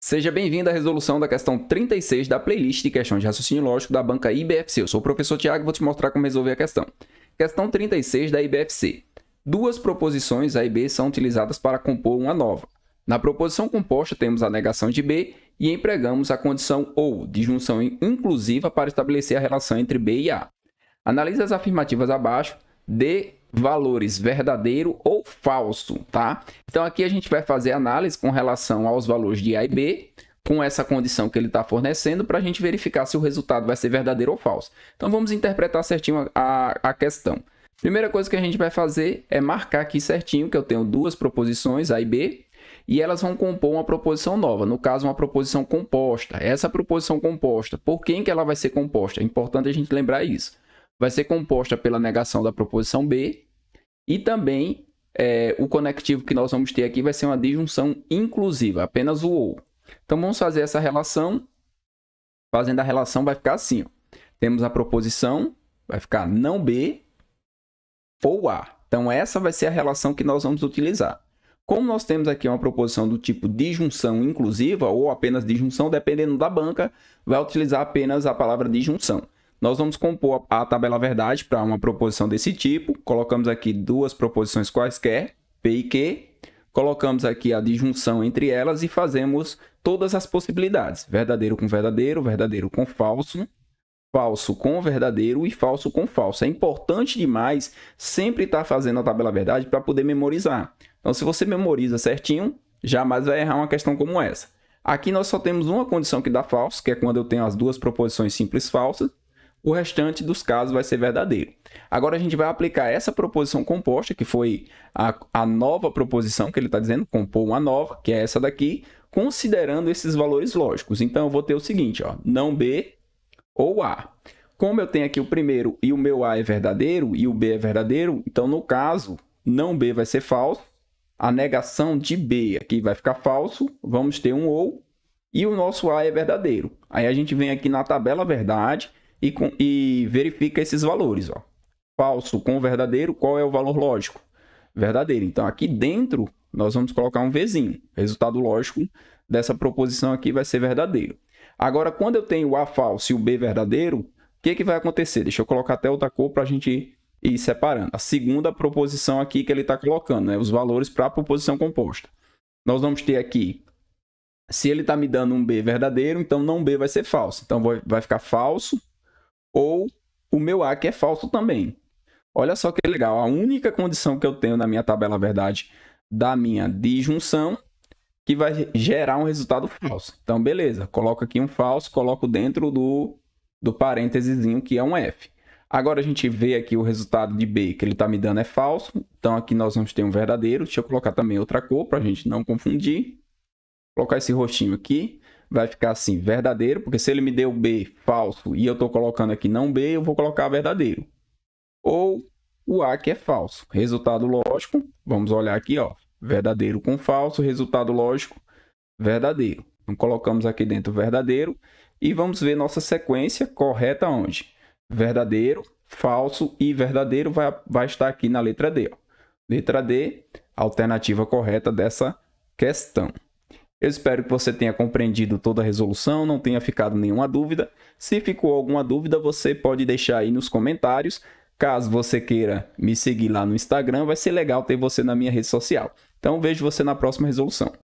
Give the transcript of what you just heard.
Seja bem-vindo à resolução da questão 36 da playlist de questões de raciocínio lógico da banca IBFC. Eu sou o professor Tiago e vou te mostrar como resolver a questão. Questão 36 da IBFC. Duas proposições A e B são utilizadas para compor uma nova. Na proposição composta, temos a negação de B e empregamos a condição ou, disjunção inclusiva, para estabelecer a relação entre B e A. Analise as afirmativas abaixo, D valores verdadeiro ou falso, tá? Então aqui a gente vai fazer análise com relação aos valores de A e B, com essa condição que ele está fornecendo, para a gente verificar se o resultado vai ser verdadeiro ou falso. Então vamos interpretar certinho a, a, a questão. Primeira coisa que a gente vai fazer é marcar aqui certinho que eu tenho duas proposições, A e B, e elas vão compor uma proposição nova, no caso uma proposição composta. Essa proposição composta, por quem que ela vai ser composta? É importante a gente lembrar isso. Vai ser composta pela negação da proposição B e também é, o conectivo que nós vamos ter aqui vai ser uma disjunção inclusiva, apenas o ou. Então vamos fazer essa relação. Fazendo a relação vai ficar assim. Ó. Temos a proposição, vai ficar não B ou A. Então essa vai ser a relação que nós vamos utilizar. Como nós temos aqui uma proposição do tipo disjunção inclusiva ou apenas disjunção, dependendo da banca, vai utilizar apenas a palavra disjunção nós vamos compor a, tabela verdade para uma proposição desse tipo. Colocamos aqui duas proposições quaisquer, P e Q. Colocamos aqui a disjunção entre elas e fazemos todas as possibilidades. Verdadeiro com verdadeiro, verdadeiro com falso, falso com verdadeiro e falso com falso. É importante demais sempre estar tá fazendo a tabela verdade para poder memorizar. Então, se você memoriza certinho, jamais vai errar uma questão como essa. Aqui nós só temos uma condição que dá falso, que é quando eu tenho as duas proposições simples falsas, o restante dos casos vai ser verdadeiro. Agora a gente vai aplicar essa proposição composta, que foi a, a nova proposição que ele está dizendo, compor uma nova, que é essa daqui, considerando esses valores lógicos. Então eu vou ter o seguinte, ó, não B ou A. Como eu tenho aqui o primeiro e o meu A é verdadeiro e o B é verdadeiro, então no caso, não B vai ser falso, a negação de B aqui vai ficar falso, vamos ter um ou, e o nosso A é verdadeiro. Aí a gente vem aqui na tabela verdade e, com, e verifica esses valores. Ó. Falso com verdadeiro, qual é o valor lógico? Verdadeiro. Então, aqui dentro, nós vamos colocar um Vzinho. Resultado lógico dessa proposição aqui vai ser verdadeiro. Agora, quando eu tenho o A falso e o B verdadeiro, o que, que vai acontecer? Deixa eu colocar até outra cor para a gente ir separando. A segunda proposição aqui que ele está colocando, né? os valores para a proposição composta. Nós vamos ter aqui, se ele está me dando um B verdadeiro, então não B vai ser falso. Então vai ficar falso ou o meu A que é falso também. Olha só que legal, a única condição que eu tenho na minha tabela verdade da minha disjunção que vai gerar um resultado falso. Então, beleza, coloco aqui um falso, coloco dentro do, do parênteses que é um F. Agora a gente vê aqui o resultado de B que ele está me dando é falso. Então aqui nós vamos ter um verdadeiro. Deixa eu colocar também outra cor para a gente não confundir. Vou colocar esse roxinho aqui vai ficar assim, verdadeiro, porque se ele me deu B falso e eu estou colocando aqui não B, eu vou colocar verdadeiro. Ou o A que é falso. Resultado lógico, vamos olhar aqui, ó, verdadeiro com falso, resultado lógico, verdadeiro. Então, colocamos aqui dentro verdadeiro e vamos ver nossa sequência correta onde? Verdadeiro, falso e verdadeiro vai, vai estar aqui na letra D. Ó. Letra D, alternativa correta dessa questão. Eu espero que você tenha compreendido toda a resolução, não tenha ficado nenhuma dúvida. Se ficou alguma dúvida, você pode deixar aí nos comentários. Caso você queira me seguir lá no Instagram, vai ser legal ter você na minha rede social. Então vejo você na próxima resolução.